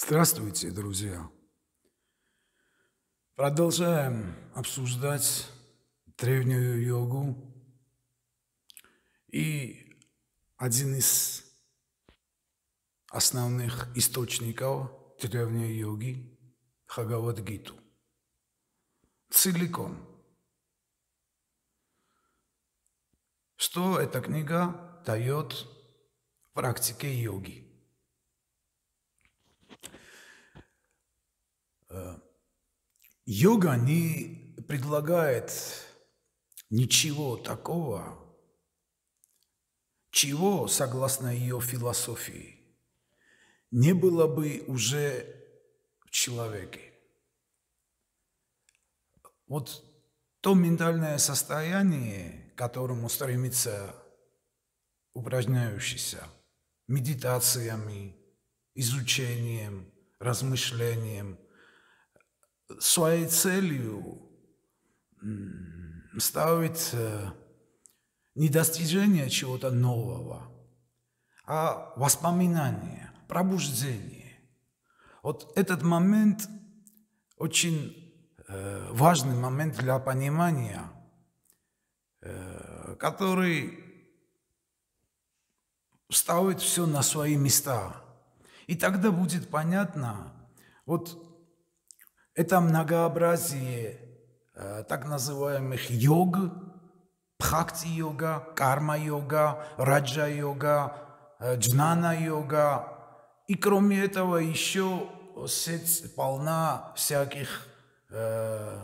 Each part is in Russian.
Здравствуйте, друзья! Продолжаем обсуждать древнюю йогу. И один из основных источников древней йоги – Хагавадгиту. Целиком. Что эта книга дает практике йоги – Э, йога не предлагает ничего такого, чего, согласно ее философии, не было бы уже в человеке. Вот то ментальное состояние, к которому стремится упражняющийся медитациями, изучением, размышлением – своей целью ставит э, не достижение чего-то нового, а воспоминание, пробуждение. Вот этот момент очень э, важный момент для понимания, э, который ставит все на свои места. И тогда будет понятно, вот это многообразие э, так называемых йог, пхакти йога карма-йога, раджа-йога, э, джнана-йога. И кроме этого еще сеть полна всяких э,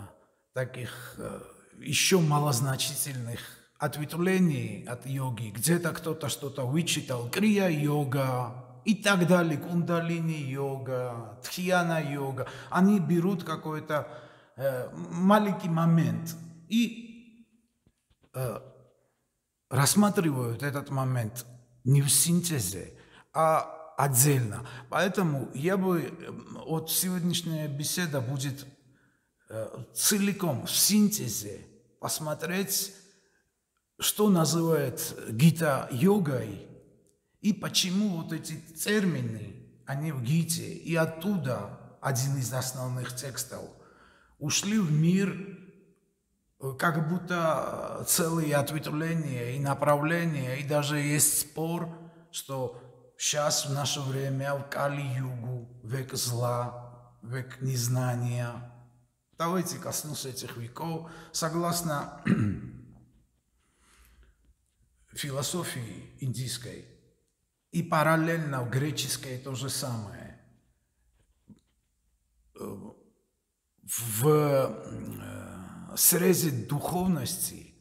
таких э, еще малозначительных ответвлений от йоги. Где-то кто-то что-то вычитал. Крия-йога, и так далее, кундалини-йога, тхьяна-йога. Они берут какой-то э, маленький момент и э, рассматривают этот момент не в синтезе, а отдельно. Поэтому я бы, э, вот сегодняшняя беседа будет э, целиком в синтезе посмотреть, что называет гита-йогой – и почему вот эти термины, они в Гите, и оттуда один из основных текстов, ушли в мир э, как будто э, целые ответвления и направления, и даже есть спор, что сейчас в наше время в Кали-Югу, век зла, век незнания. Давайте коснусь этих веков. Согласно философии индийской, и параллельно в греческой то же самое. В э, срезе духовности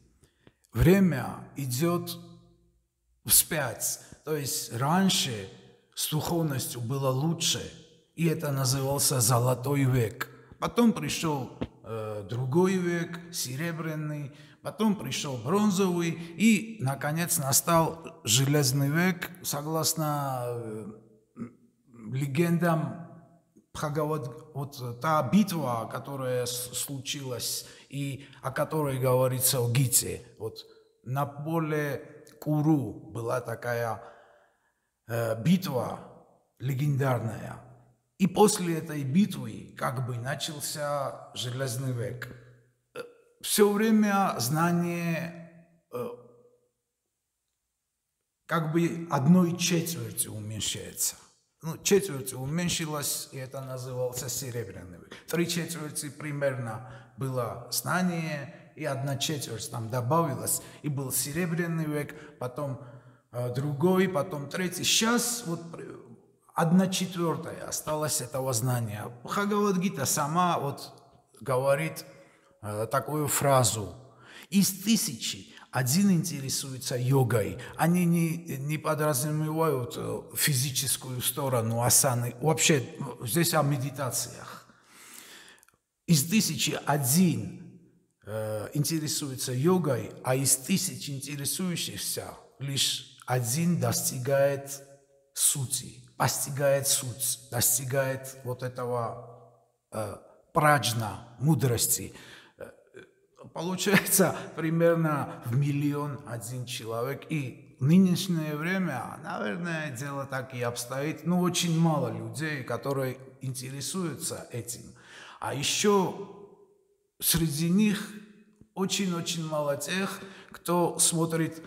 время идет вспять. То есть раньше с духовностью было лучше, и это назывался «золотой век». Потом пришел э, другой век, серебряный, Потом пришел бронзовый, и, наконец, настал железный век, согласно э, легендам Бхагавад, вот э, та битва, которая случилась и о которой говорится в Гите. Вот на поле Куру была такая э, битва легендарная. И после этой битвы как бы начался Железный век все время знание э, как бы одной четверти уменьшается. Ну, четверть уменьшилась, и это назывался серебряный век. Три четверти примерно было знание, и одна четверть там добавилась, и был серебряный век, потом э, другой, потом третий. Сейчас вот одна четвертая осталась этого знания. Хагавадгита сама вот говорит, Э, такую фразу. Из тысячи один интересуется йогой. Они не, не подразумевают э, физическую сторону асаны. Вообще здесь о медитациях. Из тысячи один э, интересуется йогой, а из тысяч интересующихся лишь один достигает сути, постигает суть, достигает вот этого э, праджна, мудрости – получается примерно в миллион один человек. И в нынешнее время, наверное, дело так и обстоит. Но ну, очень мало людей, которые интересуются этим. А еще среди них очень-очень мало тех, кто смотрит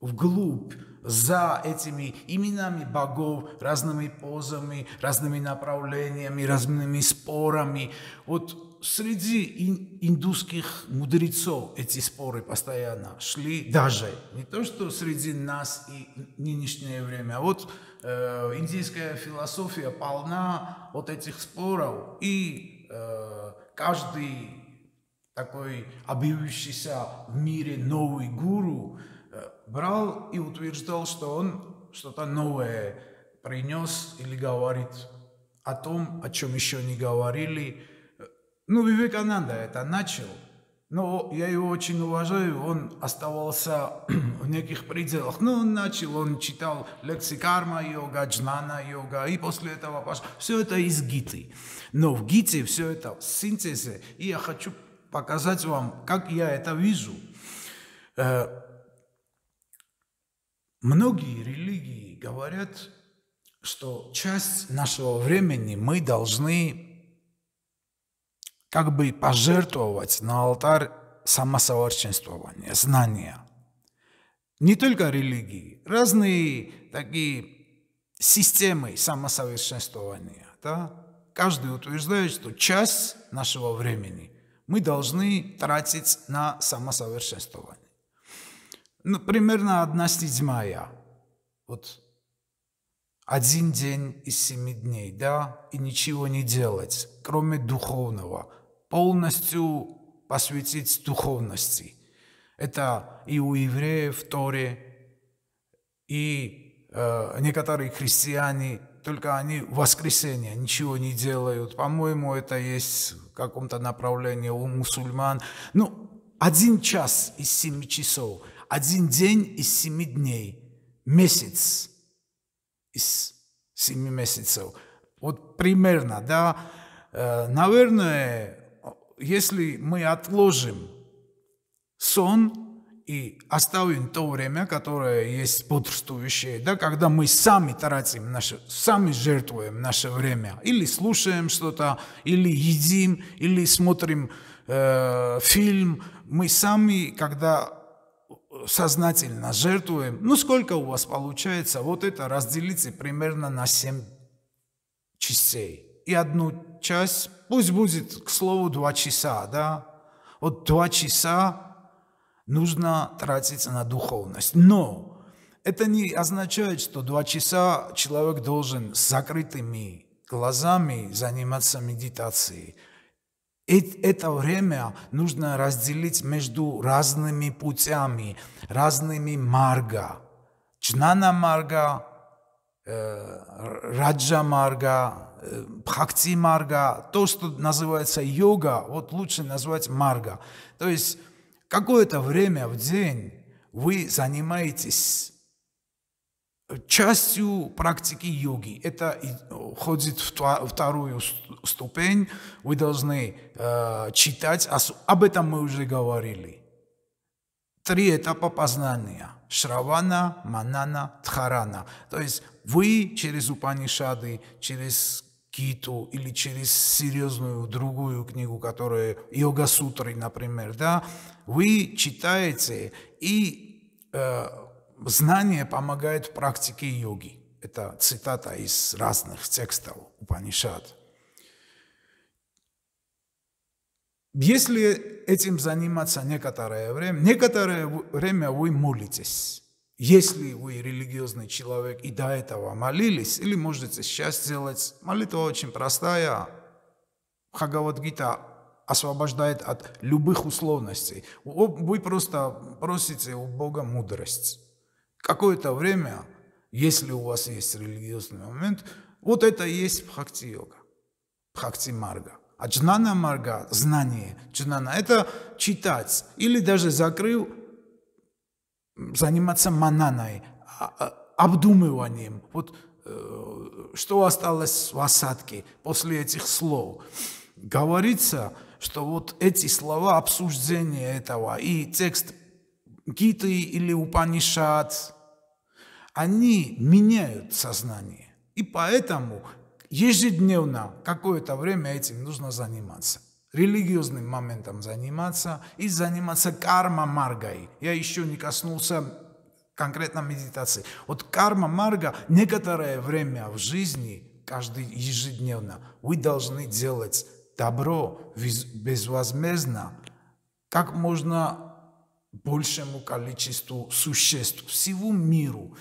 вглубь за этими именами богов, разными позами, разными направлениями, разными спорами. Вот среди индусских мудрецов эти споры постоянно шли, даже не то, что среди нас и нынешнее время, а вот э, индийская философия полна вот этих споров, и э, каждый такой объявившийся в мире новый гуру э, брал и утверждал, что он что-то новое принес или говорит о том, о чем еще не говорили, ну, Вивекананда это начал, но я его очень уважаю, он оставался в неких пределах. Ну, он начал, он читал лекции карма-йога, джнана-йога, и после этого пошло. Все это из Гиты. Но в Гите все это в синтезе, и я хочу показать вам, как я это вижу. Э, многие религии говорят, что часть нашего времени мы должны как бы пожертвовать на алтарь самосовершенствования, знания. Не только религии, разные такие системы самосовершенствования. Да? Каждый утверждает, что часть нашего времени мы должны тратить на самосовершенствование. Ну, примерно одна седьмая. Вот один день из семи дней, да, и ничего не делать, кроме духовного, полностью посвятить духовности. Это и у евреев Торе, и э, некоторые христиане, только они в воскресенье ничего не делают. По-моему, это есть в каком-то направлении у мусульман. Ну, один час из семи часов, один день из семи дней, месяц из семи месяцев. Вот примерно, да, э, наверное, если мы отложим сон и оставим то время, которое есть бодрствующее, да, когда мы сами тратим наше, сами жертвуем наше время, или слушаем что-то, или едим, или смотрим э, фильм, мы сами, когда сознательно жертвуем, ну сколько у вас получается, вот это разделите примерно на 7 частей. И одну часть пусть будет, к слову, два часа, да, вот два часа нужно тратить на духовность. Но это не означает, что два часа человек должен с закрытыми глазами заниматься медитацией. Это время нужно разделить между разными путями, разными марга. Джнана марга Э, раджа марга, э, бхакти марга, то, что называется йога, вот лучше назвать марга. То есть какое-то время в день вы занимаетесь частью практики йоги. Это входит в вторую ступень. Вы должны э, читать, а об этом мы уже говорили. Три этапа познания – Шравана, Манана, Тхарана. То есть вы через Упанишады, через Киту или через серьезную другую книгу, которая Йога Сутры, например, да, вы читаете, и э, знание помогает в практике йоги. Это цитата из разных текстов Упанишад. Если этим заниматься некоторое время, некоторое время вы молитесь. Если вы религиозный человек и до этого молились, или можете сейчас сделать, молитва очень простая. Хагавадгита освобождает от любых условностей. Вы просто просите у Бога мудрость. Какое-то время, если у вас есть религиозный момент, вот это и есть бхакти-йога, бхакти-марга. А джнана-марга – знание. Джнана – это читать. Или даже закрыл заниматься мананой, а, а, обдумыванием. Вот э, что осталось в осадке после этих слов? Говорится, что вот эти слова обсуждения этого и текст Гиты или Упанишат, они меняют сознание. И поэтому ежедневно какое-то время этим нужно заниматься религиозным моментом заниматься и заниматься карма-маргой. Я еще не коснулся конкретно медитации. Вот карма-марга некоторое время в жизни, каждый ежедневно, вы должны делать добро безвозмездно как можно большему количеству существ, всего миру,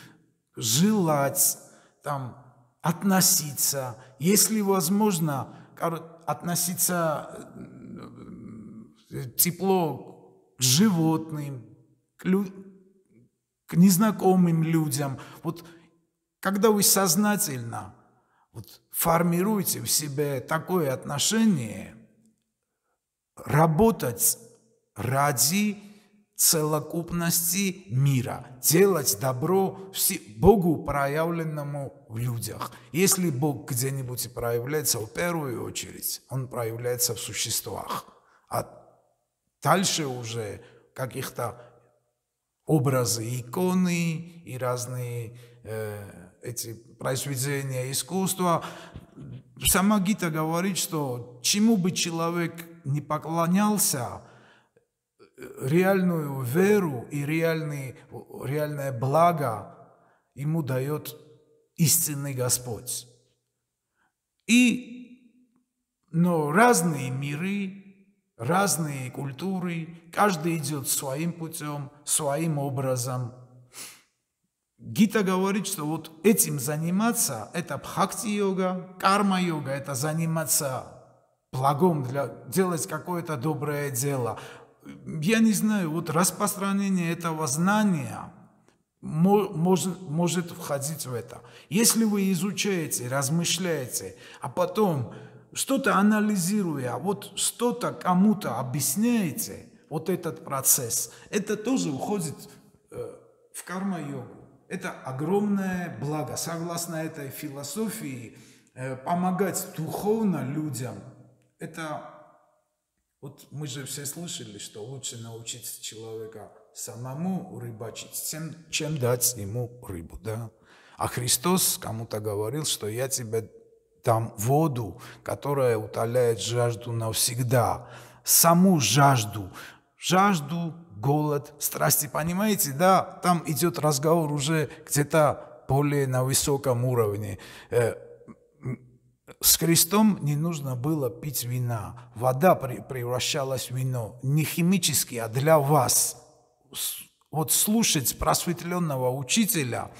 желать, там, относиться, если возможно, относиться э, э, тепло к животным, к, лю... к незнакомым людям. Вот когда вы сознательно вот, формируете в себе такое отношение, работать ради целокупности мира, делать добро Богу, проявленному в людях. Если Бог где-нибудь проявляется, в первую очередь, Он проявляется в существах. А дальше уже каких-то образы, иконы и разные э, эти произведения искусства. Сама Гита говорит, что чему бы человек не поклонялся, реальную веру и реальные реальное благо ему дает истинный Господь. И, но разные миры, разные культуры, каждый идет своим путем, своим образом. Гита говорит, что вот этим заниматься – это бхакти-йога, карма-йога – это заниматься благом, для, делать какое-то доброе дело – я не знаю, вот распространение этого знания может, может входить в это. Если вы изучаете, размышляете, а потом что-то анализируя, а вот что-то кому-то объясняете, вот этот процесс, это тоже уходит э, в карма-йогу. Это огромное благо. Согласно этой философии, э, помогать духовно людям – это вот мы же все слышали, что лучше научить человека самому рыбачить, чем, чем дать ему рыбу, да? А Христос кому-то говорил, что я тебе дам воду, которая утоляет жажду навсегда, саму жажду, жажду, голод, страсти, понимаете, да? Там идет разговор уже где-то более на высоком уровне. Э, с Христом не нужно было пить вина. Вода превращалась в вино. Не химически, а для вас. Вот слушать просветленного учителя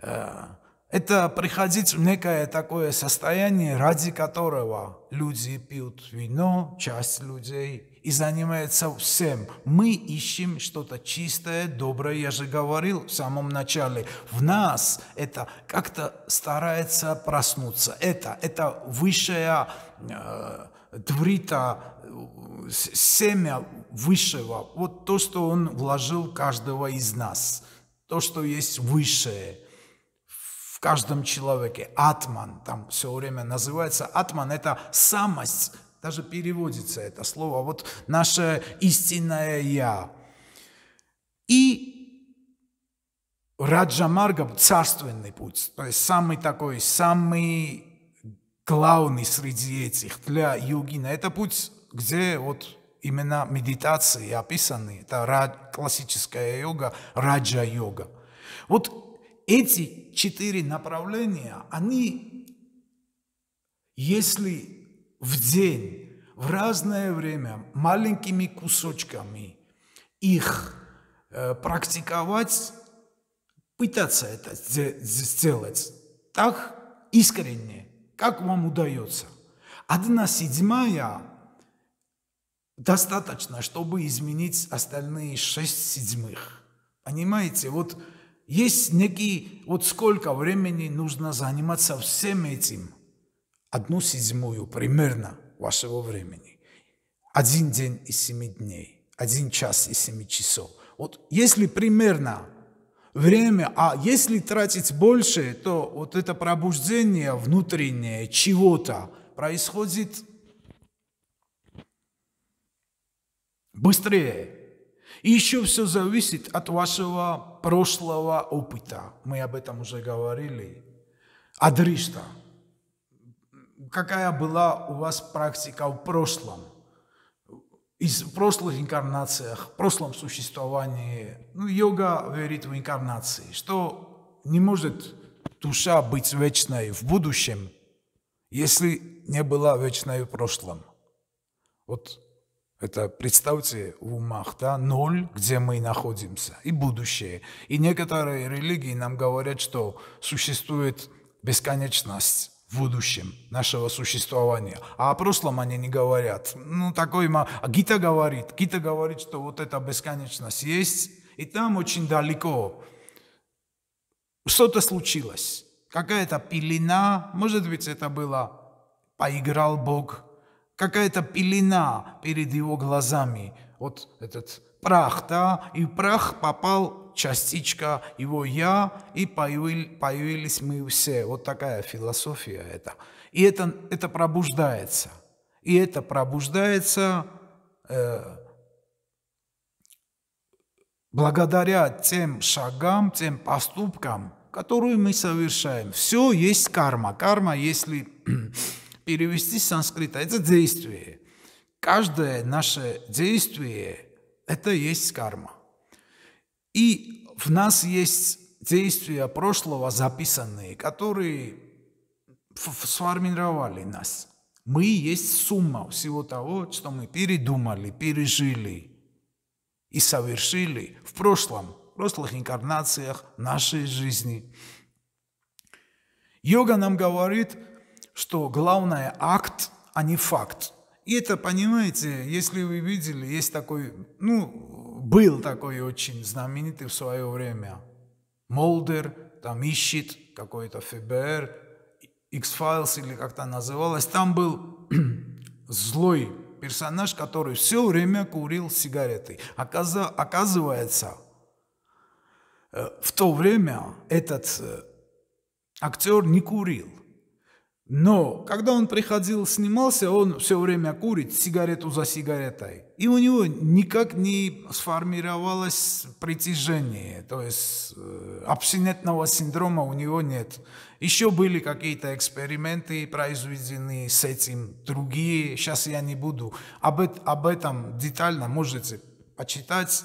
э, – это приходить в некое такое состояние, ради которого люди пьют вино, часть людей, и занимается всем. Мы ищем что-то чистое, доброе, я же говорил в самом начале. В нас это как-то старается проснуться. Это, это высшая э, тврита, семя высшего. Вот то, что он вложил каждого из нас. То, что есть высшее – каждом человеке. Атман там все время называется. Атман – это самость. Даже переводится это слово. Вот наше истинное «я». И Раджа Марга – царственный путь. То есть самый такой, самый главный среди этих для йогина. Это путь, где вот именно медитации описаны. Это классическая йога, раджа-йога. Вот эти четыре направления, они, если в день, в разное время, маленькими кусочками их э, практиковать, пытаться это сделать так искренне, как вам удается. Одна седьмая достаточно, чтобы изменить остальные шесть седьмых. Понимаете, вот есть некий, вот сколько времени нужно заниматься всем этим. Одну седьмую примерно вашего времени. Один день из семи дней. Один час из семи часов. Вот если примерно время, а если тратить больше, то вот это пробуждение внутреннее чего-то происходит быстрее. И еще все зависит от вашего прошлого опыта. Мы об этом уже говорили. Адришта. Какая была у вас практика в прошлом? Из прошлых инкарнациях, в прошлом существовании. Ну, йога верит в инкарнации, что не может душа быть вечной в будущем, если не была вечной в прошлом. Вот это, представьте, в умах, да, ноль, где мы находимся, и будущее. И некоторые религии нам говорят, что существует бесконечность в будущем нашего существования. А о прошлом они не говорят. Ну, такой... А Гита говорит, Гита говорит, что вот эта бесконечность есть, и там очень далеко что-то случилось. Какая-то пелена, может быть, это было поиграл Бог, какая-то пелена перед его глазами. Вот этот прах, да, и в прах попал частичка его «я», и появились мы все. Вот такая философия это. И это, это пробуждается. И это пробуждается э, благодаря тем шагам, тем поступкам, которые мы совершаем. Все есть карма. Карма, если перевести с санскрита – это действие. Каждое наше действие – это есть карма. И в нас есть действия прошлого записанные, которые сформировали нас. Мы есть сумма всего того, что мы передумали, пережили и совершили в прошлом, в прошлых инкарнациях нашей жизни. Йога нам говорит – что главное акт, а не факт. И это, понимаете, если вы видели, есть такой, ну, был такой очень знаменитый в свое время. Молдер там ищет какой-то ФБР, X-Files или как-то называлось. Там был злой персонаж, который все время курил сигареты. Оказа оказывается, э, в то время этот э, актер не курил. Но когда он приходил, снимался, он все время курит сигарету за сигаретой. И у него никак не сформировалось притяжение, то есть э, абстинентного синдрома у него нет. Еще были какие-то эксперименты произведены с этим, другие, сейчас я не буду. Об, об этом детально можете почитать.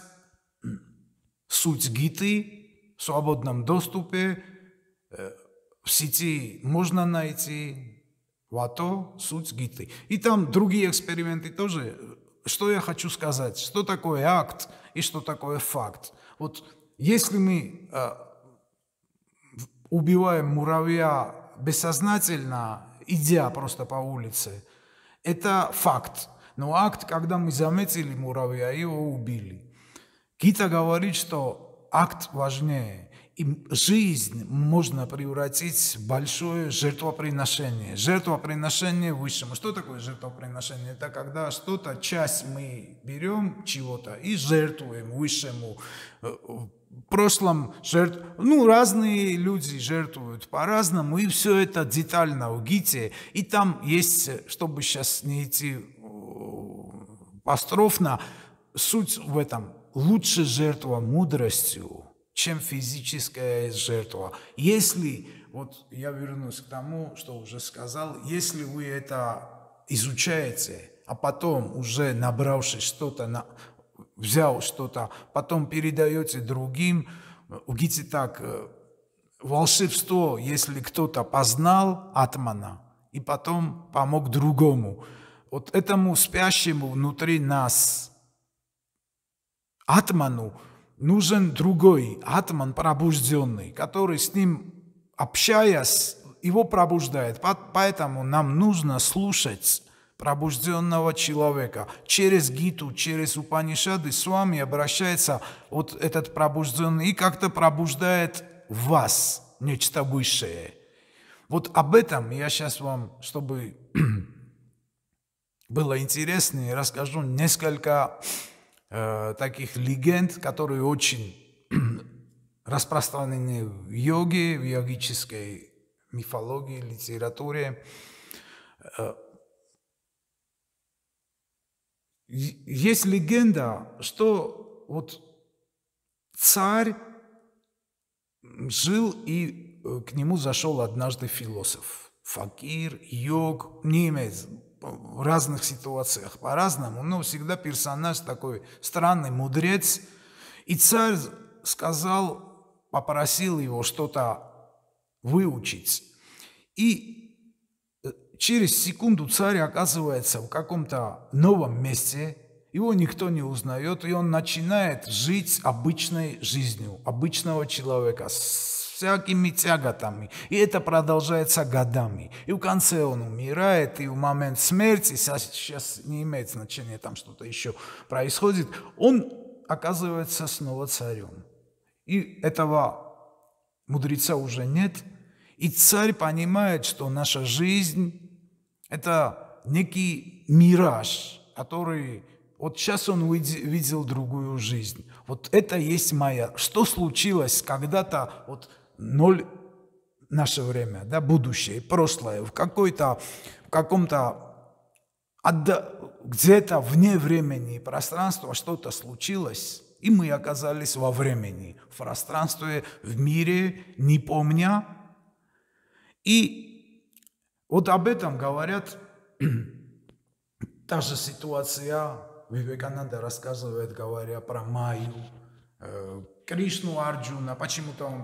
Суть Гиты в свободном доступе, э, в сети можно найти Вато, суть Гиты. И там другие эксперименты тоже. Что я хочу сказать? Что такое акт и что такое факт? Вот если мы э, убиваем муравья бессознательно, идя просто по улице, это факт. Но акт, когда мы заметили муравья, его убили. кита говорит, что акт важнее. И жизнь можно превратить в большое жертвоприношение. Жертвоприношение высшему. Что такое жертвоприношение? Это когда что-то, часть мы берем чего-то и жертвуем высшему. Э, в прошлом жертв... Ну, разные люди жертвуют по-разному, и все это детально у Гите. И там есть, чтобы сейчас не идти э, постровно, суть в этом. Лучше жертва мудростью, чем физическая жертва. Если, вот я вернусь к тому, что уже сказал, если вы это изучаете, а потом уже набравшись что-то, на, взял что-то, потом передаете другим, увидите так, э, волшебство, если кто-то познал атмана и потом помог другому. Вот этому спящему внутри нас атману нужен другой, атман пробужденный, который с ним, общаясь, его пробуждает. Поэтому нам нужно слушать пробужденного человека. Через Гиту, через Упанишады с вами обращается вот этот пробужденный и как-то пробуждает вас нечто высшее. Вот об этом я сейчас вам, чтобы было интереснее, расскажу несколько э, таких легенд, которые очень распространены в йоге, в йогической мифологии, литературе. Э, есть легенда, что вот царь жил и э, к нему зашел однажды философ, факир, йог, немец, в разных ситуациях по-разному, но ну, всегда персонаж такой странный, мудрец. И царь сказал, попросил его что-то выучить. И э, через секунду царь оказывается в каком-то новом месте, его никто не узнает, и он начинает жить обычной жизнью, обычного человека, всякими тяготами. И это продолжается годами. И в конце он умирает, и в момент смерти, сейчас не имеет значения, там что-то еще происходит, он оказывается снова царем. И этого мудреца уже нет. И царь понимает, что наша жизнь – это некий мираж, который вот сейчас он видел другую жизнь. Вот это есть моя. Что случилось когда-то вот ноль наше время, да, будущее, прошлое, в какой-то, в каком-то где-то вне времени и пространства что-то случилось, и мы оказались во времени, в пространстве, в мире, не помня. И вот об этом говорят, та же ситуация, Вивекананда рассказывает, говоря про Майю, э, Кришну Арджуна, почему-то он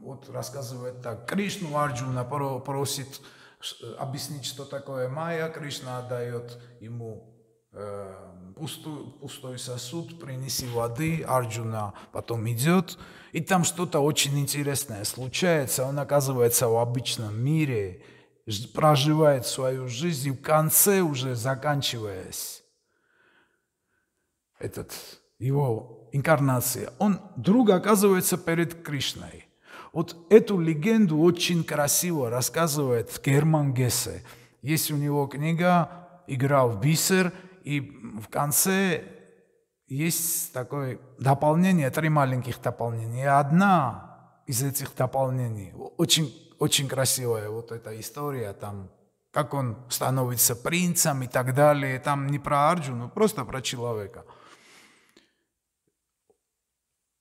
вот рассказывает так, Кришну Арджуна просит объяснить, что такое майя, Кришна дает ему э, пустой, пустой сосуд, принеси воды, Арджуна потом идет, и там что-то очень интересное случается, он оказывается в обычном мире, проживает свою жизнь, и в конце уже заканчиваясь, этот его инкарнация, он вдруг оказывается перед Кришной. Вот эту легенду очень красиво рассказывает Герман Гессе. Есть у него книга «Игра в бисер», и в конце есть такое дополнение, три маленьких дополнения. И одна из этих дополнений, очень, очень красивая вот эта история, там, как он становится принцем и так далее. Там не про Арджуну, просто про человека –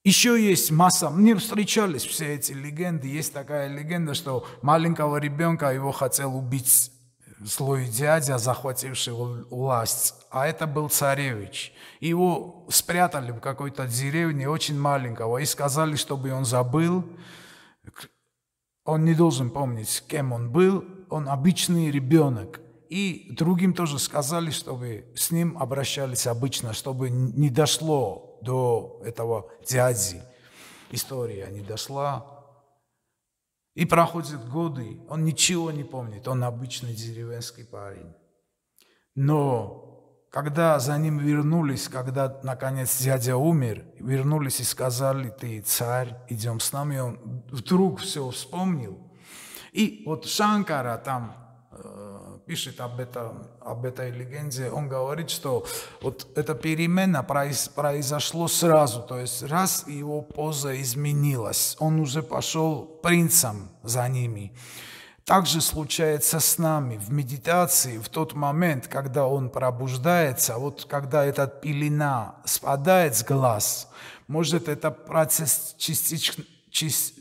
еще есть масса, мне встречались все эти легенды, есть такая легенда, что маленького ребенка его хотел убить э, злой дядя, захвативший власть, а это был царевич. Его спрятали в какой-то деревне очень маленького и сказали, чтобы он забыл, он не должен помнить, кем он был, он обычный ребенок. И другим тоже сказали, чтобы с ним обращались обычно, чтобы не дошло до этого дяди история не дошла. И проходят годы, он ничего не помнит, он обычный деревенский парень. Но когда за ним вернулись, когда, наконец, дядя умер, вернулись и сказали, ты царь, идем с нами, он вдруг все вспомнил. И вот Шанкара там э, пишет об этом об этой легенде, он говорит, что вот эта перемена произ, произошло сразу, то есть раз его поза изменилась, он уже пошел принцем за ними. Также случается с нами в медитации, в тот момент, когда он пробуждается, вот когда эта пелена спадает с глаз, может это процесс частично, частично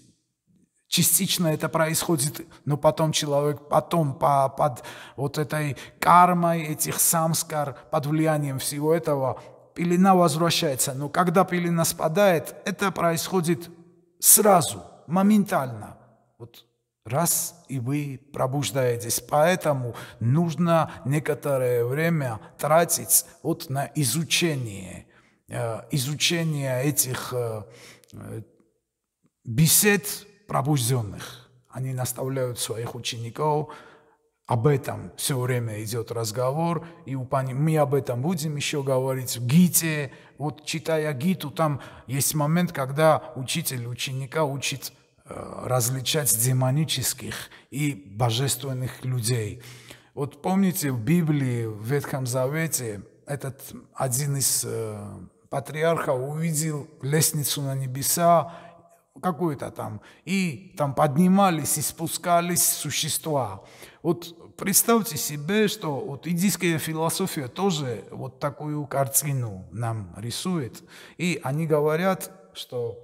Частично это происходит, но потом человек потом по, под вот этой кармой этих самскар, под влиянием всего этого, пелена возвращается. Но когда пелена спадает, это происходит сразу, моментально. Вот раз и вы пробуждаетесь. Поэтому нужно некоторое время тратить вот на изучение, э, изучение этих э, э, бесед, пробужденных. Они наставляют своих учеников, об этом все время идет разговор, и мы об этом будем еще говорить в Гите. Вот читая Гиту, там есть момент, когда учитель ученика учит э, различать демонических и божественных людей. Вот помните, в Библии, в Ветхом Завете, этот один из э, патриархов увидел лестницу на небеса, какой-то там, и там поднимались и спускались существа. Вот представьте себе, что вот индийская философия тоже вот такую картину нам рисует. И они говорят, что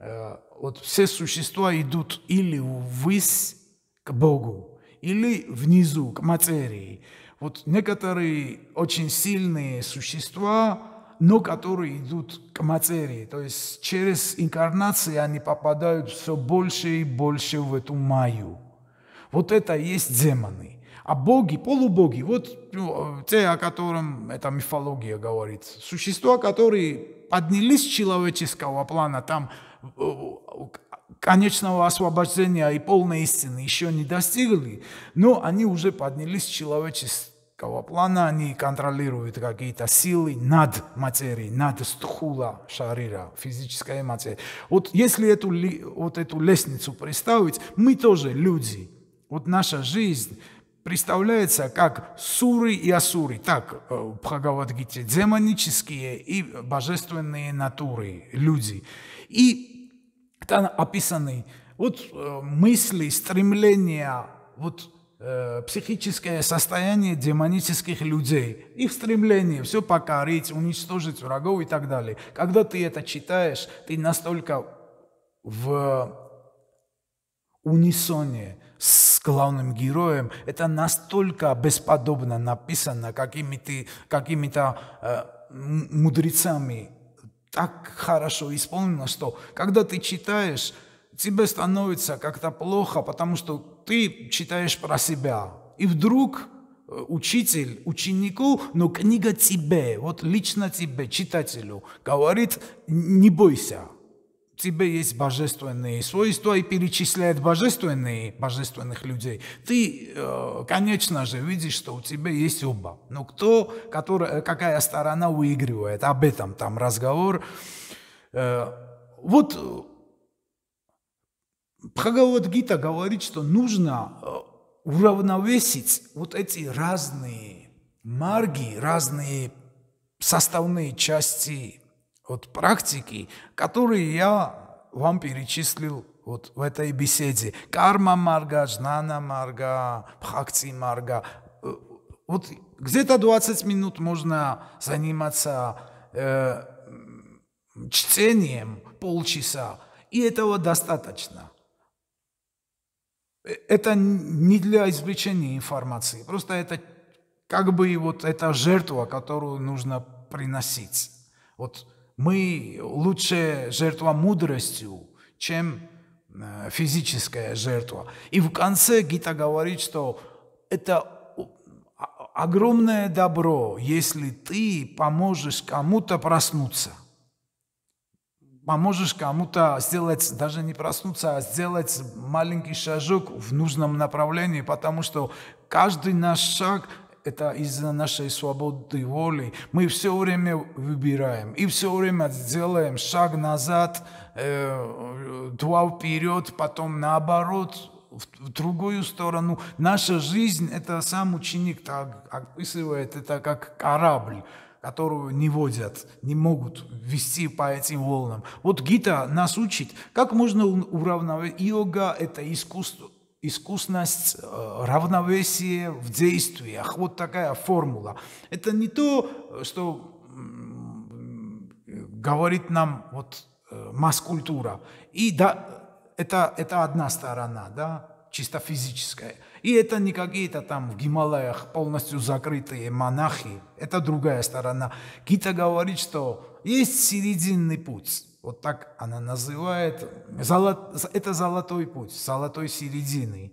э, вот все существа идут или ввысь к Богу, или внизу к материи. Вот некоторые очень сильные существа, но которые идут к матери. То есть через инкарнации они попадают все больше и больше в эту маю. Вот это и есть демоны. А боги, полубоги, вот ну, те, о котором эта мифология говорит, существа, которые поднялись с человеческого плана, там э, конечного освобождения и полной истины еще не достигли, но они уже поднялись с человеческого какого плана они контролируют какие-то силы над материей, над стхула шарира, физической материей. Вот если эту, вот эту лестницу представить, мы тоже люди. Вот наша жизнь представляется как суры и асуры, так э, в Бхагавадгите, демонические и божественные натуры, люди. И там описаны вот э, мысли, стремления, вот Э, психическое состояние демонических людей, их стремление все покорить, уничтожить врагов и так далее. Когда ты это читаешь, ты настолько в унисоне с главным героем, это настолько бесподобно написано какими-то какими э, мудрецами, так хорошо исполнено, что когда ты читаешь, тебе становится как-то плохо, потому что ты читаешь про себя. И вдруг э, учитель ученику, но «Ну, книга тебе, вот лично тебе, читателю, говорит, не бойся, тебе есть божественные свойства и перечисляет божественные, божественных людей. Ты, э, конечно же, видишь, что у тебя есть оба. Но кто, который, какая сторона выигрывает, об этом там разговор. Э, вот Бхагавадгита говорит, что нужно э, уравновесить вот эти разные марги, разные составные части от практики, которые я вам перечислил вот в этой беседе. Карма марга, джнана марга, бхакти марга. Э, вот где-то 20 минут можно заниматься э, чтением полчаса, и этого достаточно – это не для извлечения информации, просто это как бы вот эта жертва, которую нужно приносить. Вот мы лучше жертва мудростью, чем э, физическая жертва. И в конце Гита говорит, что это огромное добро, если ты поможешь кому-то проснуться – поможешь а кому-то сделать, даже не проснуться, а сделать маленький шажок в нужном направлении, потому что каждый наш шаг – это из-за нашей свободы воли. Мы все время выбираем и все время сделаем шаг назад, э, два вперед, потом наоборот, в другую сторону. Наша жизнь – это сам ученик так описывает, это как корабль – которую не водят, не могут вести по этим волнам. Вот Гита нас учит, как можно уравновесить. Йога – это искусство, искусность, э, равновесия в действиях. Вот такая формула. Это не то, что говорит нам вот э, масс-культура. И да, это, это одна сторона, да, чисто физическая – и это не какие-то там в Гималаях полностью закрытые монахи. Это другая сторона. Кита говорит, что есть серединный путь. Вот так она называет. Золот, это золотой путь, золотой середины.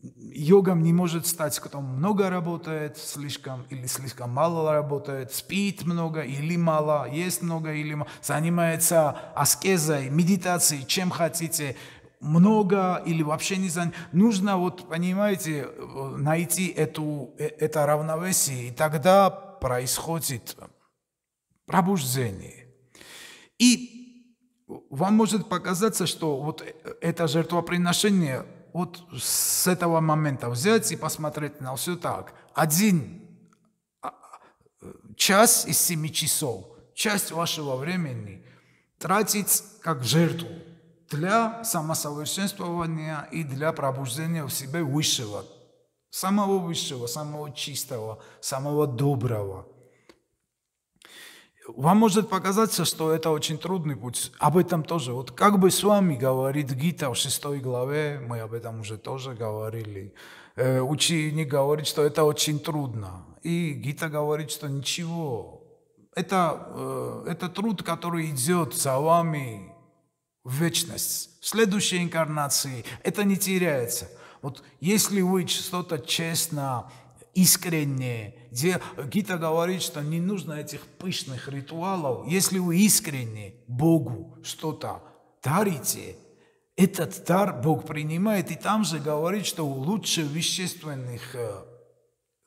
Йогом не может стать, кто много работает слишком или слишком мало работает, спит много или мало, есть много или мало, занимается аскезой, медитацией, чем хотите – много или вообще не занят. Нужно, вот, понимаете, найти эту, э, это равновесие, и тогда происходит пробуждение. И вам может показаться, что вот э, это жертвоприношение вот с этого момента взять и посмотреть на все так. Один а, час из семи часов, часть вашего времени тратить как жертву – для самосовершенствования и для пробуждения в себе высшего, самого высшего, самого чистого, самого доброго. Вам может показаться, что это очень трудный путь. Об этом тоже. Вот как бы с вами говорит Гита в шестой главе, мы об этом уже тоже говорили, э, ученик говорит, что это очень трудно. И Гита говорит, что ничего, это, э, это труд, который идет за вами, в вечность, в следующей инкарнации. Это не теряется. Вот если вы что-то честно, искренне, где Гита говорит, что не нужно этих пышных ритуалов, если вы искренне Богу что-то дарите, этот дар Бог принимает и там же говорит, что лучше вещественных э,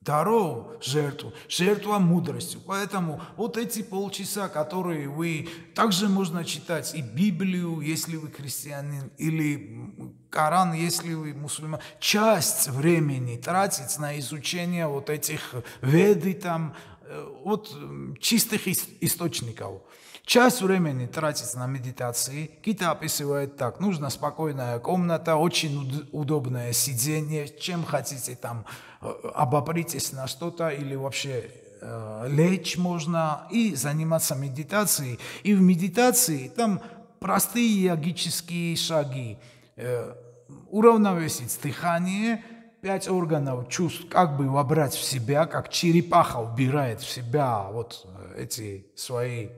Дарову жертву, жертва мудростью. Поэтому вот эти полчаса, которые вы... Также можно читать и Библию, если вы христианин, или Коран, если вы мусульман. Часть времени тратить на изучение вот этих веды там, вот э, чистых источников. Часть времени тратится на медитации. Кита описывает так. Нужна спокойная комната, очень удобное сидение. Чем хотите там, э, обопритесь на что-то или вообще э, лечь можно и заниматься медитацией. И в медитации там простые йогические шаги. Э, уравновесить дыхание – пять органов чувств как бы вобрать в себя, как черепаха убирает в себя вот э, эти свои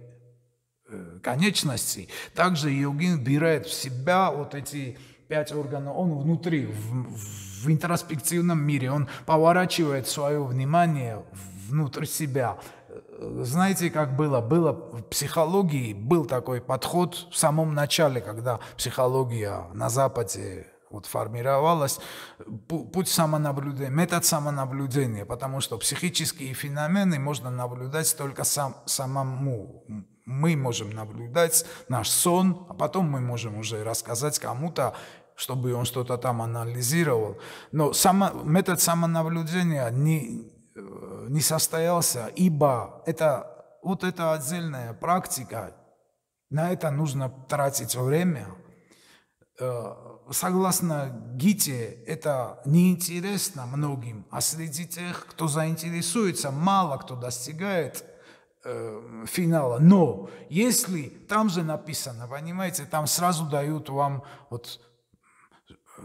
э, конечности, также йогин убирает в себя вот эти пять органов, он внутри, в, в интроспективном мире, он поворачивает свое внимание внутрь себя. Э, знаете, как было? Было в психологии, был такой подход в самом начале, когда психология на Западе вот формировалась путь самонаблюдения, метод самонаблюдения, потому что психические феномены можно наблюдать только сам, самому. Мы можем наблюдать наш сон, а потом мы можем уже рассказать кому-то, чтобы он что-то там анализировал. Но само, метод самонаблюдения не, э, не состоялся, ибо это, вот это отдельная практика, на это нужно тратить время, э, согласно Гите, это неинтересно многим, а среди тех, кто заинтересуется, мало кто достигает э, финала. Но если там же написано, понимаете, там сразу дают вам вот э,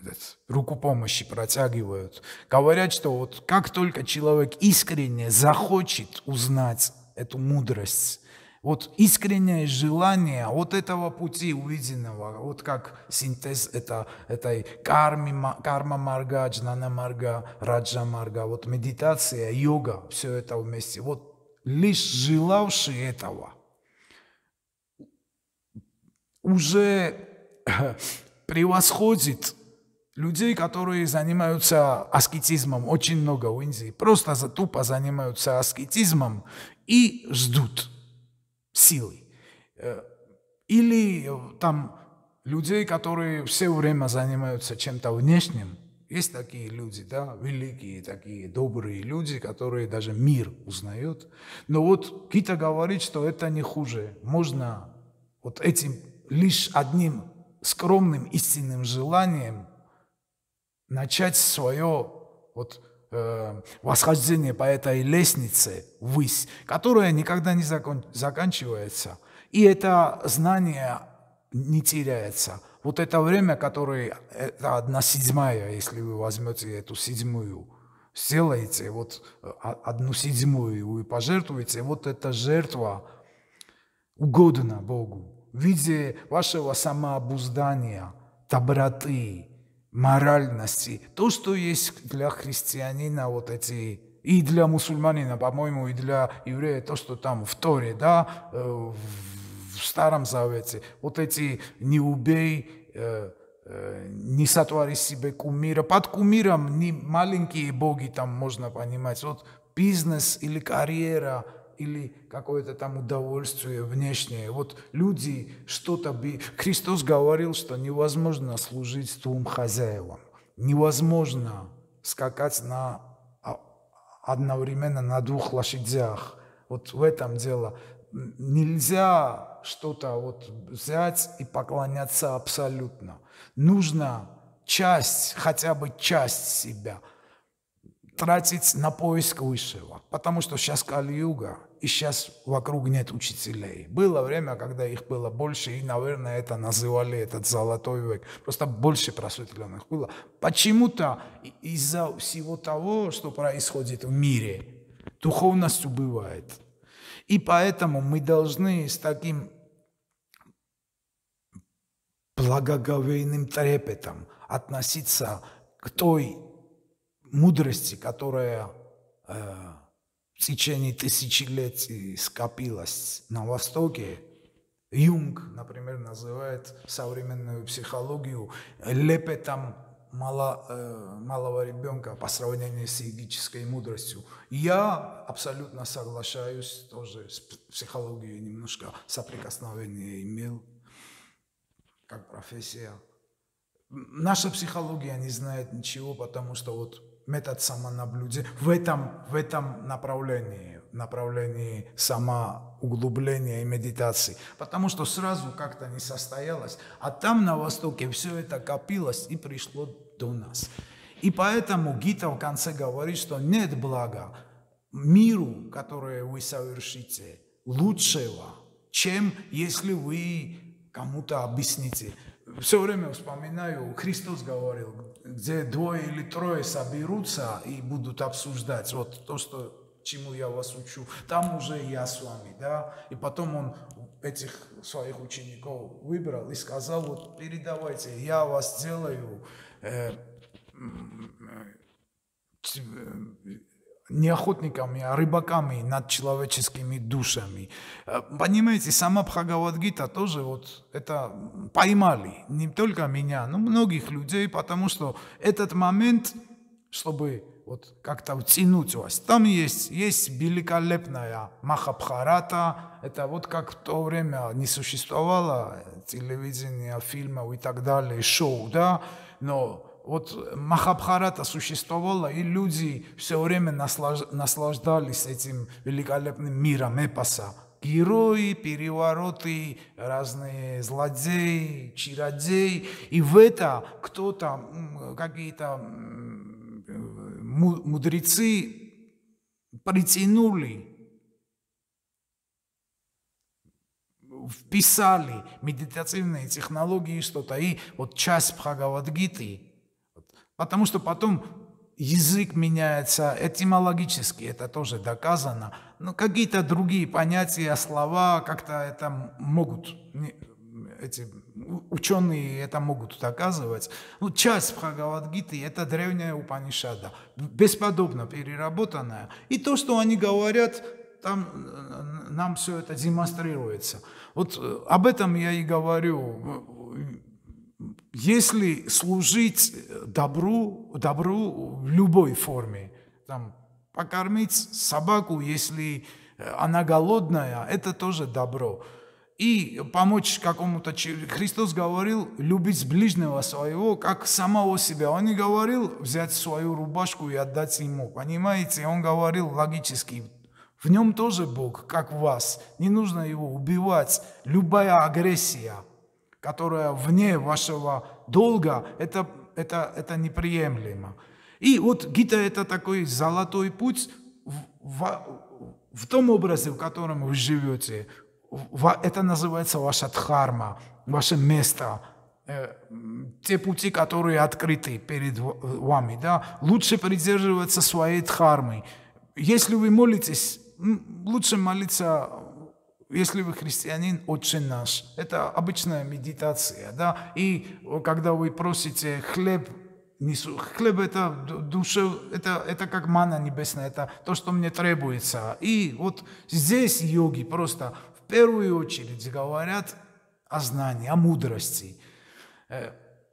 этот, руку помощи протягивают. Говорят, что вот как только человек искренне захочет узнать эту мудрость, вот искреннее желание от этого пути увиденного, вот как синтез это, этой карми, карма марга, джнана марга, раджа марга, вот медитация, йога, все это вместе. Вот лишь желавший этого уже превосходит людей, которые занимаются аскетизмом. Очень много в Индии. Просто тупо занимаются аскетизмом и ждут силой. Э, или э, там людей, которые все время занимаются чем-то внешним. Есть такие люди, да, великие, такие добрые люди, которые даже мир узнают. Но вот Кита говорит, что это не хуже. Можно вот этим лишь одним скромным истинным желанием начать свое вот Э, восхождение по этой лестнице ввысь, которая никогда не закон, заканчивается. И это знание не теряется. Вот это время, которое, это одна седьмая, если вы возьмете эту седьмую, сделаете вот э, одну седьмую и пожертвуете, вот эта жертва угодна Богу в виде вашего самообуздания, доброты, моральности, то, что есть для христианина вот эти и для мусульманина, по-моему, и для еврея, то, что там в Торе, да, э, в Старом Завете, вот эти «не убей», э, э, «не сотвори себе кумира». Под кумиром не маленькие боги там можно понимать. Вот бизнес или карьера – или какое-то там удовольствие внешнее. Вот люди что-то... Христос говорил, что невозможно служить двум хозяевам. Невозможно скакать на а, одновременно на двух лошадях. Вот в этом дело. Нельзя что-то вот взять и поклоняться абсолютно. Нужно часть, хотя бы часть себя – тратить на поиск высшего, потому что сейчас Кали-Юга, и сейчас вокруг нет учителей. Было время, когда их было больше, и, наверное, это называли этот золотой век. Просто больше просветленных было. Почему-то из-за всего того, что происходит в мире, духовность убывает. И поэтому мы должны с таким благоговейным трепетом относиться к той мудрости, которая э, в течение тысячелетий скопилось на Востоке, Юнг, например, называет современную психологию лепетом мало, э, малого ребенка по сравнению с егической мудростью. Я абсолютно соглашаюсь тоже с психологией, немножко соприкосновение имел как профессия. Наша психология не знает ничего, потому что вот метод самонаблюдения в этом, в этом направлении, направлении самоуглубления и медитации. Потому что сразу как-то не состоялось. А там на Востоке все это копилось и пришло до нас. И поэтому Гита в конце говорит, что нет блага миру, которое вы совершите, лучшего, чем если вы кому-то объясните. Все время вспоминаю, Христос говорил, где двое или трое соберутся и будут обсуждать вот то, что, чему я вас учу, там уже я с вами, да, и потом он этих своих учеников выбрал и сказал, вот передавайте, я вас делаю э, э, э не охотниками, а рыбаками над человеческими душами. Э, понимаете, сама Бхагавадгита тоже вот это поймали, не только меня, но многих людей, потому что этот момент, чтобы вот как-то утянуть вас. Там есть, есть великолепная Махабхарата, это вот как в то время не существовало телевидения, фильмов и так далее, шоу, да, но вот Махабхарата существовала, и люди все время наслаждались этим великолепным миром эпоса. Герои, перевороты, разные злодеи, чародеи. И в это кто-то, какие-то мудрецы притянули, вписали медитативные технологии что-то. И вот часть Бхагавадгиты – Потому что потом язык меняется, этимологически это тоже доказано. Но какие-то другие понятия, слова как-то это могут, эти ученые это могут доказывать. Ну, часть Бхагавадгиты – это древняя Упанишада, бесподобно переработанная. И то, что они говорят, там э, нам все это демонстрируется. Вот э, об этом я и говорю если служить добру, добру в любой форме, там, покормить собаку, если э, она голодная, это тоже добро. И помочь какому-то... человеку Христос говорил, любить ближнего своего, как самого себя. Он не говорил взять свою рубашку и отдать ему. Понимаете, он говорил логически. В нем тоже Бог, как в вас. Не нужно его убивать. Любая агрессия – которая вне вашего долга, это, это, это неприемлемо. И вот гита – это такой золотой путь в, в, в том образе, в котором вы живете. Это называется ваша дхарма, ваше место, э, те пути, которые открыты перед вами. Да? Лучше придерживаться своей дхармы. Если вы молитесь, лучше молиться если вы христианин, Отче наш. Это обычная медитация, да. И э, когда вы просите хлеб, несу, хлеб это душа, это, это как мана небесная, это то, что мне требуется. И вот здесь йоги просто в первую очередь говорят о знании, о мудрости. Э,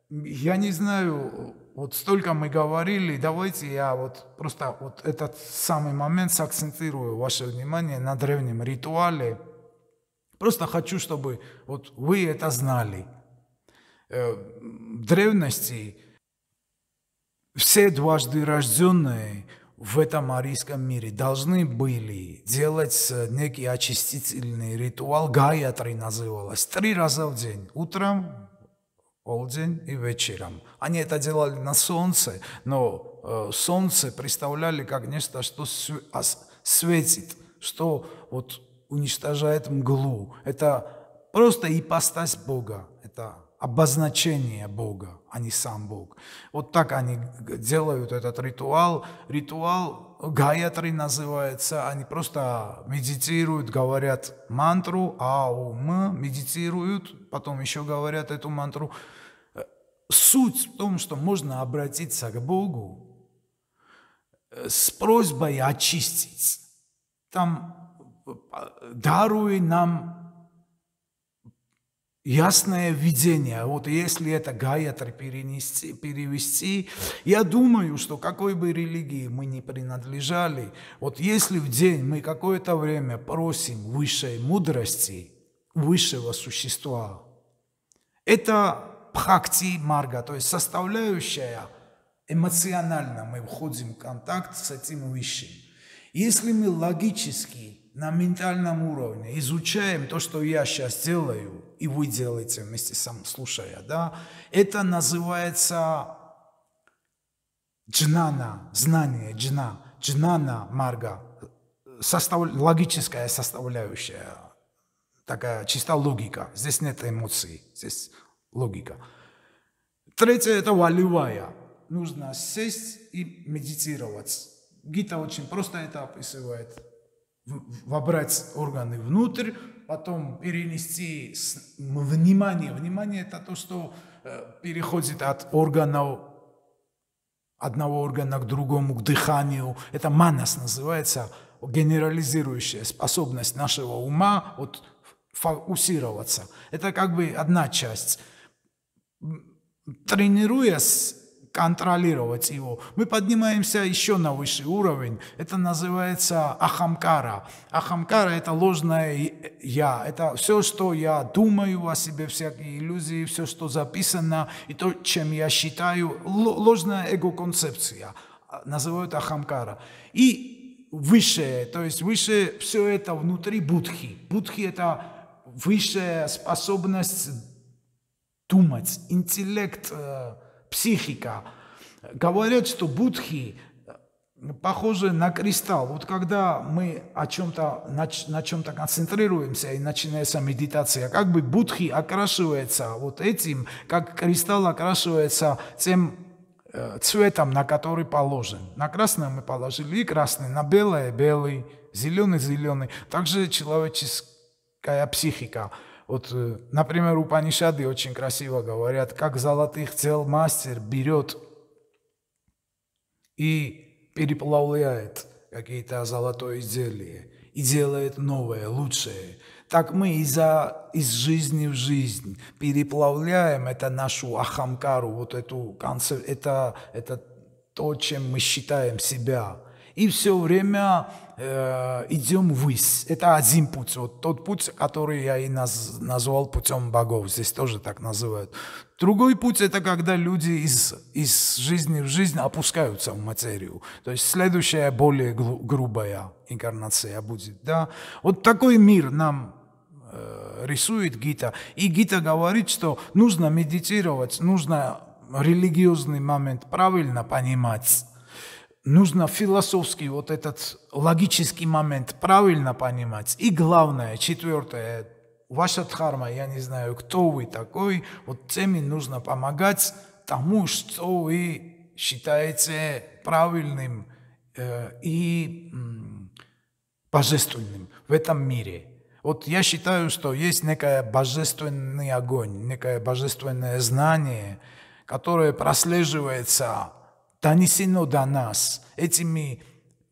я не знаю, вот столько мы говорили, давайте я вот просто вот этот самый момент сакцентирую ваше внимание на древнем ритуале, Просто хочу, чтобы вот вы это знали. Э, в древности все дважды рожденные в этом арийском мире должны были делать э, некий очистительный ритуал, гаятри называлось, три раза в день, утром, полдень и вечером. Они это делали на солнце, но э, солнце представляли как нечто, что а, светит, что вот уничтожает мглу. Это просто ипостась Бога. Это обозначение Бога, а не сам Бог. Вот так они делают этот ритуал. Ритуал Гаятри называется. Они просто медитируют, говорят мантру, аум, медитируют, потом еще говорят эту мантру. Суть в том, что можно обратиться к Богу э, с просьбой очистить. Там даруй нам ясное видение. Вот если это Гаятр перенести, перевести, я думаю, что какой бы религии мы ни принадлежали, вот если в день мы какое-то время просим высшей мудрости, высшего существа, это бхакти марга, то есть составляющая эмоционально мы входим в контакт с этим высшим. Если мы логически на ментальном уровне, изучаем то, что я сейчас делаю, и вы делаете вместе со мной, слушая, да, это называется джнана, знание, джна, джнана марга, состав, логическая составляющая, такая чисто логика, здесь нет эмоций, здесь логика. Третье – это валивая нужно сесть и медитировать. Гита очень просто это описывает – вобрать органы внутрь, потом перенести внимание. Внимание – это то, что э, переходит от органов одного органа к другому, к дыханию. Это манас называется, генерализирующая способность нашего ума вот, фокусироваться. Это как бы одна часть. Тренируясь контролировать его. Мы поднимаемся еще на высший уровень. Это называется ахамкара. Ахамкара – это ложное э, «я». Это все, что я думаю о себе, всякие иллюзии, все, что записано, и то, чем я считаю, ложная эго-концепция. Называют ахамкара. И высшее, то есть высшее все это внутри будхи. Будхи – это высшая способность думать, интеллект э, – психика. Говорят, что будхи э, похожи на кристалл. Вот когда мы о чем-то, на, на чем-то концентрируемся и начинается медитация, как бы будхи окрашивается вот этим, как кристалл окрашивается тем э, цветом, на который положен. На красное мы положили и красный, на белое – белый, зеленый – зеленый. Также человеческая психика – вот, э, например, у Панишады очень красиво говорят, как золотых цел мастер берет и переплавляет какие-то золотое изделие и делает новое, лучшее. Так мы из-за, из жизни в жизнь переплавляем это нашу ахамкару, вот эту концепцию, это, это то, чем мы считаем себя. И все время Э, идем ввысь. Это один путь. Вот тот путь, который я и наз, назвал путем богов. Здесь тоже так называют. Другой путь – это когда люди из, из жизни в жизнь опускаются в материю. То есть следующая, более гру грубая инкарнация будет. Да? Вот такой мир нам э, рисует Гита. И Гита говорит, что нужно медитировать, нужно религиозный момент правильно понимать нужно философский вот этот логический момент правильно понимать. И главное, четвертое, ваша дхарма, я не знаю, кто вы такой, вот теми нужно помогать тому, что вы считаете правильным э, и э, божественным в этом мире. Вот я считаю, что есть некая божественный огонь, некое божественное знание, которое прослеживается донесено до нас этими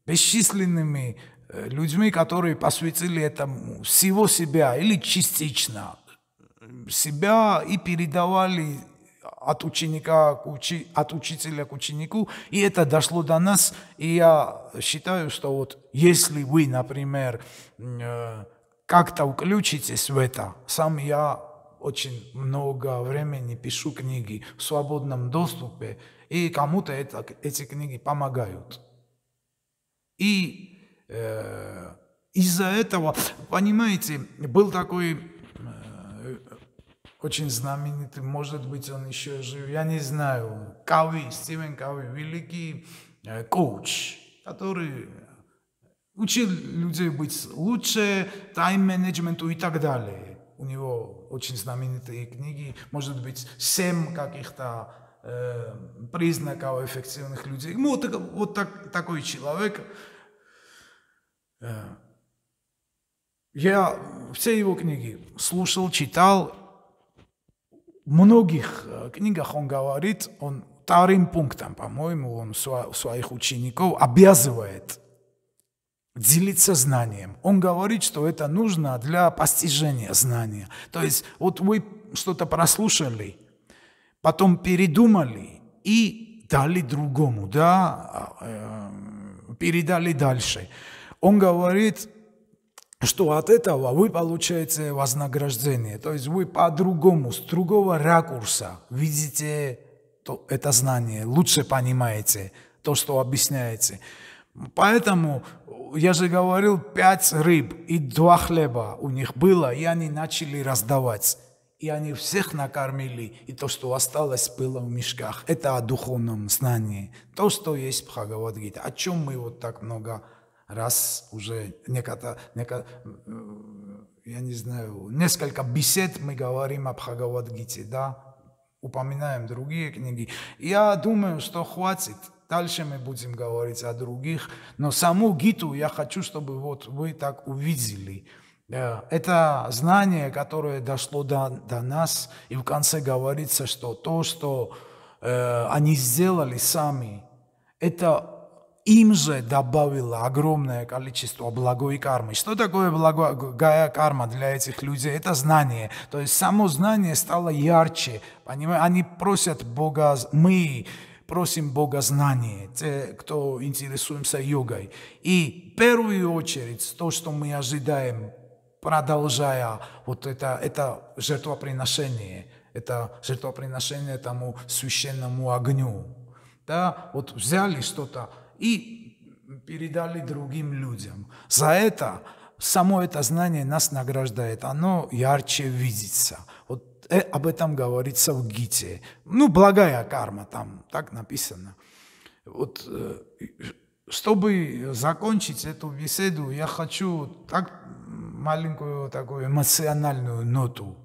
бесчисленными э, людьми, которые посвятили этому всего себя или частично себя и передавали от ученика к учи, от учителя к ученику, и это дошло до нас, и я считаю, что вот если вы, например, э, как-то включитесь в это, сам я очень много времени пишу книги в свободном доступе, и кому-то это, эти книги помогают. И э, из-за этого, понимаете, был такой э, очень знаменитый, может быть, он еще жив, я не знаю, Кави, Стивен Кави, великий э, коуч, который учил людей быть лучше, тайм-менеджменту и так далее. У него очень знаменитые книги, может быть, семь каких-то Э, признаков эффективных людей. Ну, вот, вот так, такой человек. Э, я все его книги слушал, читал. В многих э, книгах он говорит, он вторым пунктом, по-моему, он своих учеников обязывает делиться знанием. Он говорит, что это нужно для постижения знания. То есть вот вы что-то прослушали – потом передумали и дали другому, да, а, эм, передали дальше. Он говорит, что от этого вы получаете вознаграждение. То есть вы по-другому, с другого ракурса видите то, это знание, лучше понимаете то, что объясняете. Поэтому я же говорил, пять рыб и два хлеба у них было, и они начали раздавать и они всех накормили, и то, что осталось, было в мешках. Это о духовном знании. То, что есть в Бхагавадгите, о чем мы вот так много раз уже, некото, неко, э, я не знаю, несколько бесед мы говорим о Бхагавадгите, да, упоминаем другие книги. Я думаю, что хватит. Дальше мы будем говорить о других, но саму Гиту я хочу, чтобы вот вы так увидели – это знание, которое дошло до, до нас, и в конце говорится, что то, что э, они сделали сами, это им же добавило огромное количество благой кармы. Что такое благая карма для этих людей? Это знание. То есть само знание стало ярче. Понимаете? Они просят Бога, мы просим Бога знания, те, кто интересуемся йогой. И в первую очередь то, что мы ожидаем продолжая вот это, это жертвоприношение, это жертвоприношение тому священному огню. Да, вот взяли что-то и передали другим людям. За это само это знание нас награждает, оно ярче видится. Вот э, об этом говорится в Гите. Ну, благая карма там, так написано. Вот, э, чтобы закончить эту беседу, я хочу так маленькую такую эмоциональную ноту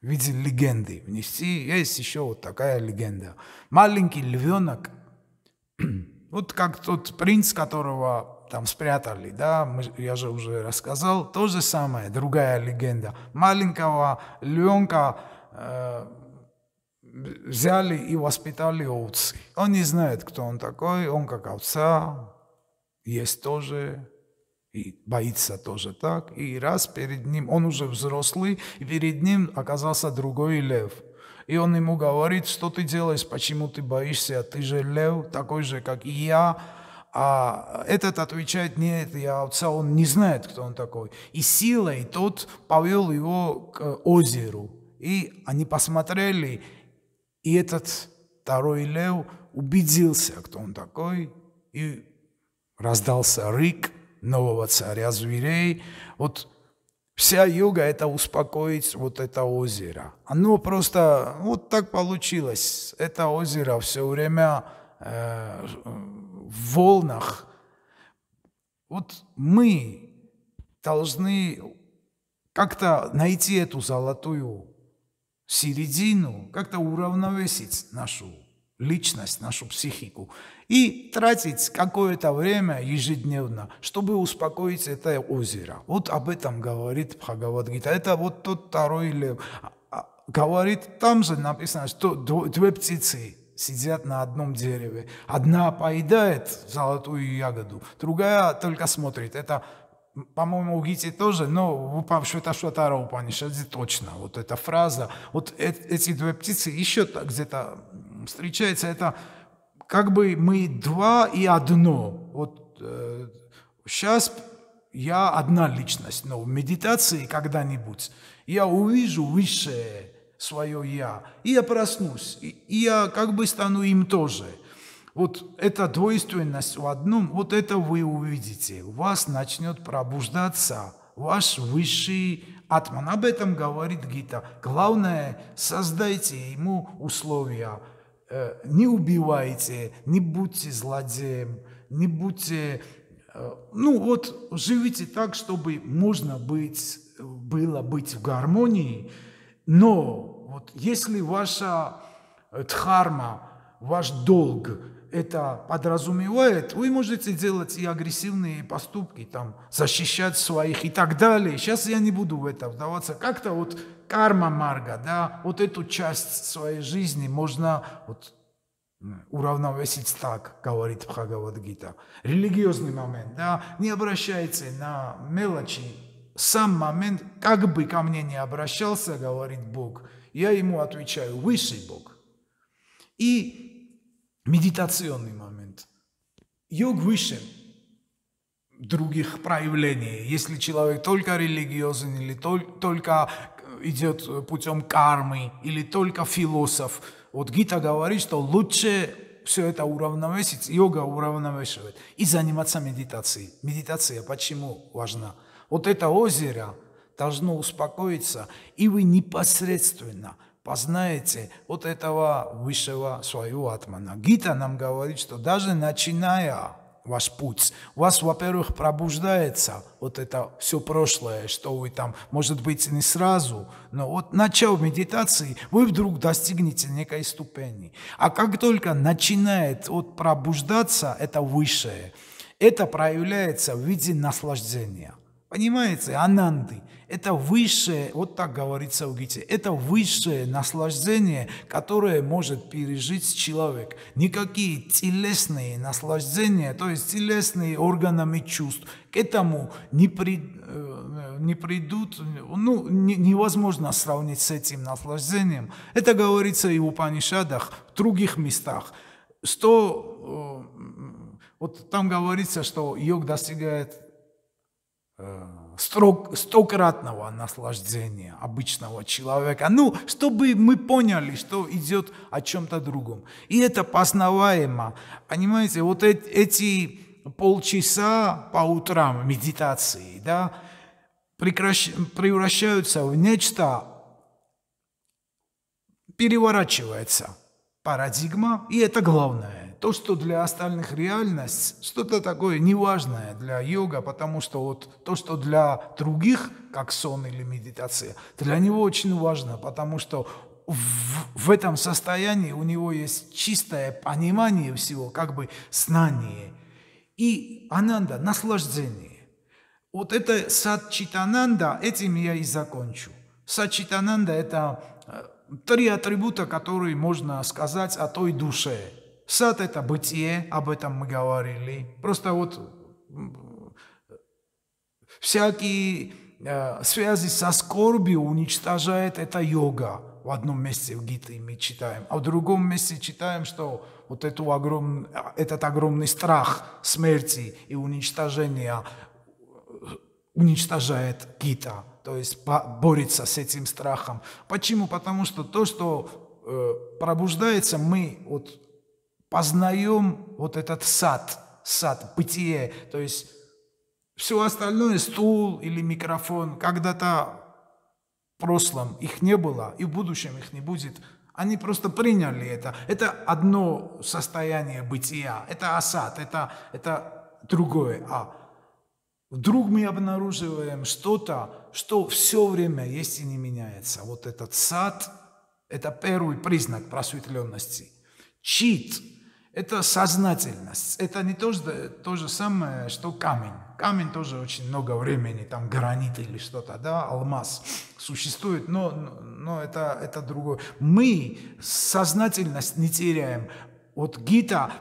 в виде легенды внести. Есть еще вот такая легенда. Маленький львенок, вот как тот принц, которого там спрятали, да, мы, я же уже рассказал, то же самое, другая легенда. Маленького львенка э, взяли и воспитали овцы. Он не знает, кто он такой, он как овца, есть тоже и боится тоже так. И раз перед ним, он уже взрослый, и перед ним оказался другой лев. И он ему говорит, что ты делаешь, почему ты боишься, а ты же лев, такой же, как и я. А этот отвечает, нет, я отца, он не знает, кто он такой. И силой тот повел его к озеру. И они посмотрели, и этот второй лев убедился, кто он такой, и раздался рык – нового царя зверей. Вот вся Юга это успокоить вот это озеро. Оно просто вот так получилось. Это озеро все время э, в волнах. Вот мы должны как-то найти эту золотую середину, как-то уравновесить нашу личность, нашу психику и тратить какое-то время ежедневно, чтобы успокоить это озеро. Вот об этом говорит Бхагавадгита. Это вот тот второй лев. А, говорит, там же написано, что две птицы сидят на одном дереве. Одна поедает золотую ягоду, другая только смотрит. Это по-моему, у Гити тоже, но в Упавшвита Шватара Упанишаде точно. Вот эта фраза, вот эти две птицы еще где-то встречаются. Это как бы мы два и одно. Вот э, сейчас я одна личность, но в медитации когда-нибудь я увижу высшее свое я, и я проснусь, и, и я как бы стану им тоже. Вот эта двойственность в одном, вот это вы увидите. У вас начнет пробуждаться ваш высший атман. Об этом говорит Гита. Главное, создайте ему условия – Э, не убивайте, не будьте злодеем, не будьте... Э, ну вот, живите так, чтобы можно быть, было быть в гармонии, но вот если ваша э, дхарма, ваш долг это подразумевает, вы можете делать и агрессивные поступки, там, защищать своих и так далее. Сейчас я не буду в это вдаваться. Как-то вот карма марга, да, вот эту часть своей жизни можно вот уравновесить так, говорит Бхагавадгита. Религиозный момент, да, не обращается на мелочи. Сам момент, как бы ко мне не обращался, говорит Бог, я ему отвечаю, высший Бог. И медитационный момент. Йог выше других проявлений. Если человек только религиозен или только идет э, путем кармы или только философ. Вот Гита говорит, что лучше все это уравновесить, йога уравновешивает, и заниматься медитацией. Медитация почему важна? Вот это озеро должно успокоиться, и вы непосредственно познаете вот этого высшего своего атмана. Гита нам говорит, что даже начиная ваш путь. У вас, во-первых, пробуждается вот это все прошлое, что вы там, может быть, не сразу, но вот начав медитации, вы вдруг достигнете некой ступени. А как только начинает вот пробуждаться это высшее, это проявляется в виде наслаждения. Понимаете, ананды – это высшее, вот так говорится в Гите, это высшее наслаждение, которое может пережить человек. Никакие телесные наслаждения, то есть телесные органами чувств, к этому не, при, э, не придут, ну, не, невозможно сравнить с этим наслаждением. Это говорится и в Панишадах, в других местах. Что, э, вот там говорится, что йог достигает э, строк, стократного наслаждения обычного человека. Ну, чтобы мы поняли, что идет о чем-то другом. И это познаваемо. Понимаете, вот эти полчаса по утрам медитации, да, превращаются в нечто, переворачивается парадигма, и это главное то, что для остальных реальность, что-то такое неважное для йога, потому что вот то, что для других, как сон или медитация, для него очень важно, потому что в, в этом состоянии у него есть чистое понимание всего, как бы знание. И ананда, наслаждение. Вот это садчитананда, этим я и закончу. Садчитананда – это э, три атрибута, которые можно сказать о той душе – Сад – это бытие, об этом мы говорили. Просто вот всякие связи со скорби уничтожает это йога. В одном месте в Гите мы читаем, а в другом месте читаем, что вот эту огром... этот огромный страх смерти и уничтожения уничтожает Гита, то есть борется с этим страхом. Почему? Потому что то, что пробуждается, мы вот познаем вот этот сад, сад, бытие, то есть все остальное, стул или микрофон, когда-то в прошлом их не было, и в будущем их не будет. Они просто приняли это. Это одно состояние бытия, это осад, это, это другое. А вдруг мы обнаруживаем что-то, что все время есть и не меняется. Вот этот сад – это первый признак просветленности. Чит это сознательность. Это не то, то же самое, что камень. Камень тоже очень много времени, там гранит или что-то, да, алмаз существует, но, но это, это другое. Мы сознательность не теряем. Вот гита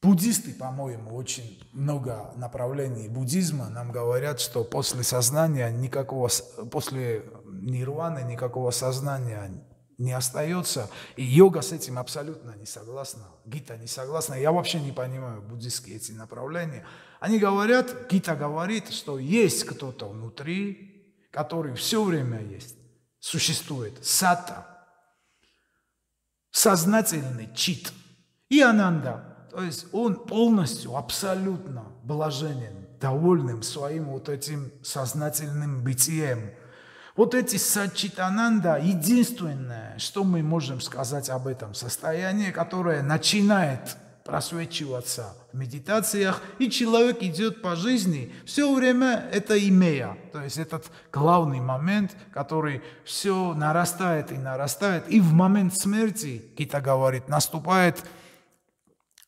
Буддисты, по-моему, очень много направлений буддизма нам говорят, что после сознания никакого, после нирваны никакого сознания не остается. И йога с этим абсолютно не согласна, гита не согласна. Я вообще не понимаю буддистские эти направления. Они говорят, гита говорит, что есть кто-то внутри, который все время есть, существует, сата, сознательный чит и ананда. То есть он полностью, абсолютно блаженен, довольным своим вот этим сознательным бытием – вот эти сачитананда, единственное, что мы можем сказать об этом состоянии, которое начинает просвечиваться в медитациях, и человек идет по жизни, все время это имея. То есть этот главный момент, который все нарастает и нарастает. И в момент смерти, Кита говорит, наступает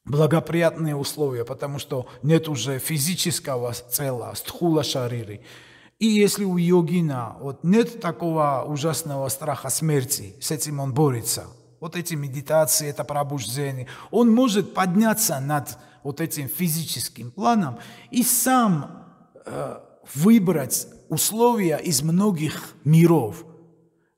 благоприятные условия, потому что нет уже физического тела, стхула шариры. И если у йогина вот нет такого ужасного страха смерти, с этим он борется, вот эти медитации, это пробуждение, он может подняться над вот этим физическим планом и сам э, выбрать условия из многих миров,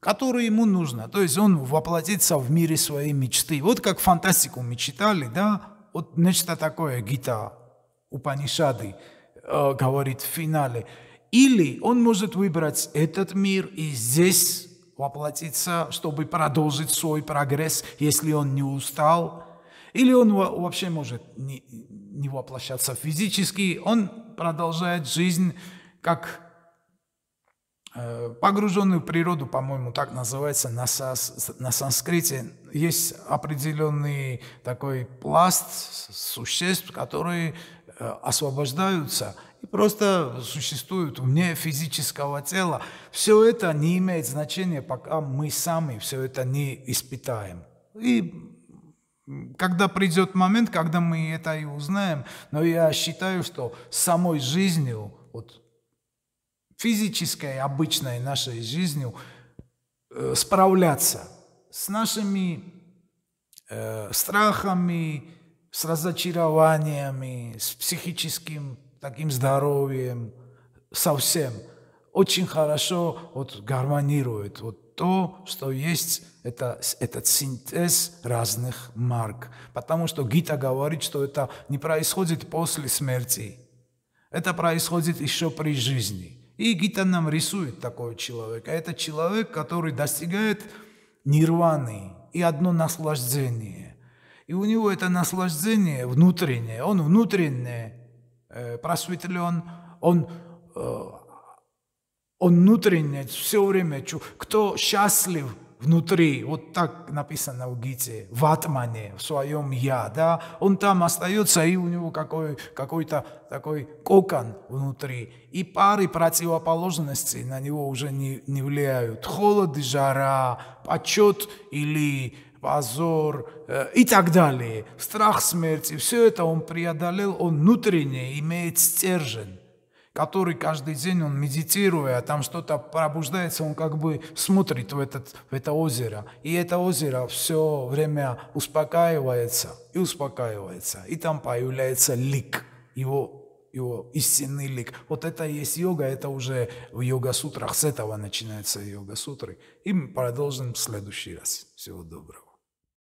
которые ему нужно. То есть он воплотится в мире своей мечты. Вот как фантастику мы читали, да, вот нечто такое Гита Упанишады э, говорит в финале – или он может выбрать этот мир и здесь воплотиться, чтобы продолжить свой прогресс, если он не устал. Или он вообще может не, не воплощаться физически, он продолжает жизнь как э, погруженную в природу, по-моему, так называется на, сас, на санскрите. Есть определенный такой пласт существ, которые э, освобождаются просто существует вне физического тела. Все это не имеет значения, пока мы сами все это не испытаем. И когда придет момент, когда мы это и узнаем, но я считаю, что самой жизнью, вот физической, обычной нашей жизнью, э, справляться с нашими э, страхами, с разочарованиями, с психическим таким здоровьем, совсем. Очень хорошо вот гармонирует. Вот то, что есть, это, этот синтез разных марк. Потому что Гита говорит, что это не происходит после смерти. Это происходит еще при жизни. И Гита нам рисует такого человека. Это человек, который достигает нирваны и одно наслаждение. И у него это наслаждение внутреннее, он внутреннее Э, просветлен, он, он э, внутренне все время, кто счастлив внутри, вот так написано в Гите, в атмане, в своем «я», да, он там остается, и у него какой, какой-то такой кокон внутри, и пары противоположностей на него уже не, не влияют. Холод и жара, почет или позор э, и так далее, страх смерти, все это он преодолел, он внутренне имеет стержень который каждый день он медитируя, а там что-то пробуждается, он как бы смотрит в, этот, в это озеро. И это озеро все время успокаивается и успокаивается. И там появляется лик, его, его истинный лик. Вот это и есть йога, это уже в йога-сутрах. С этого начинается йога-сутры. И мы продолжим в следующий раз. Всего доброго.